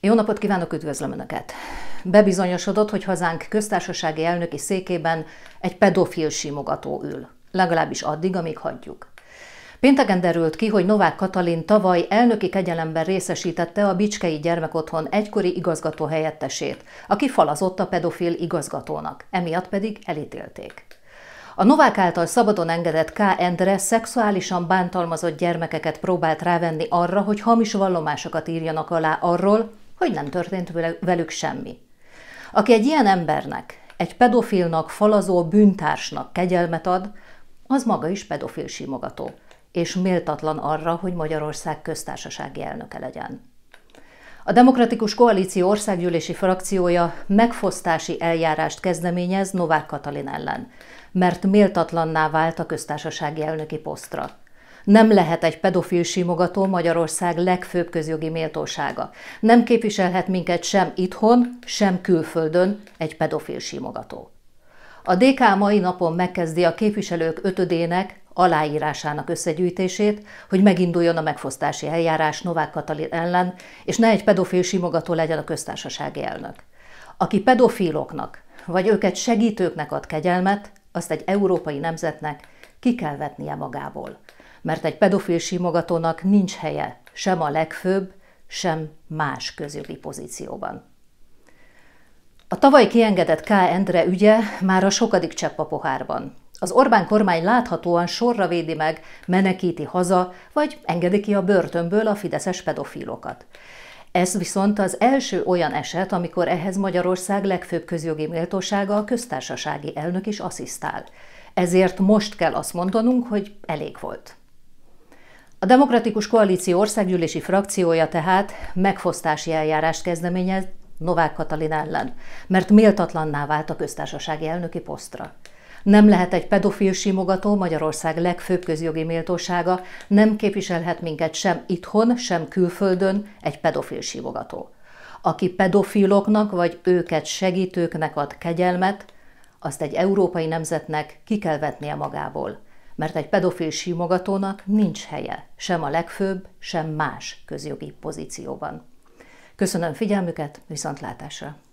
Jó napot kívánok, üdvözlöm Önöket! Bebizonyosodott, hogy hazánk köztársasági elnöki székében egy pedofil simogató ül. Legalábbis addig, amíg hagyjuk. Pénteken derült ki, hogy Novák Katalin tavaly elnöki kegyelemben részesítette a Bicskei Gyermekotthon egykori igazgató helyettesét, aki falazott a pedofil igazgatónak, emiatt pedig elítélték. A Novák által szabadon engedett K. Endre szexuálisan bántalmazott gyermekeket próbált rávenni arra, hogy hamis vallomásokat írjanak alá arról, hogy nem történt velük semmi. Aki egy ilyen embernek, egy pedofilnak, falazó bűntársnak kegyelmet ad, az maga is pedofil simogató, és méltatlan arra, hogy Magyarország köztársasági elnöke legyen. A Demokratikus Koalíció országgyűlési frakciója megfosztási eljárást kezdeményez Novák Katalin ellen, mert méltatlanná vált a köztársasági elnöki posztra. Nem lehet egy pedofil simogató Magyarország legfőbb közjogi méltósága. Nem képviselhet minket sem itthon, sem külföldön egy pedofil simogató. A DK mai napon megkezdi a képviselők ötödének aláírásának összegyűjtését, hogy meginduljon a megfosztási eljárás Novák Katalin ellen, és ne egy pedofil simogató legyen a köztársasági elnök. Aki pedofiloknak, vagy őket segítőknek ad kegyelmet, azt egy európai nemzetnek ki kell vetnie magából. Mert egy pedofil simogatónak nincs helye sem a legfőbb, sem más közjogi pozícióban. A tavaly kiengedett K. Endre ügye már a sokadik csepp a pohárban. Az Orbán kormány láthatóan sorra védi meg, menekíti haza, vagy engedi ki a börtönből a fideszes pedofilokat. Ez viszont az első olyan eset, amikor ehhez Magyarország legfőbb közjogi méltósága a köztársasági elnök is asszisztál. Ezért most kell azt mondanunk, hogy elég volt. A Demokratikus Koalíció országgyűlési frakciója tehát megfosztási eljárást kezdeményez Novák Katalin ellen, mert méltatlanná vált a köztársasági elnöki posztra. Nem lehet egy pedofil simogató Magyarország legfőbb közjogi méltósága, nem képviselhet minket sem itthon, sem külföldön egy pedofil simogató. Aki pedofiloknak vagy őket segítőknek ad kegyelmet, azt egy európai nemzetnek ki kell vetnie magából, mert egy pedofil simogatónak nincs helye, sem a legfőbb, sem más közjogi pozícióban. Köszönöm figyelmüket, viszontlátásra!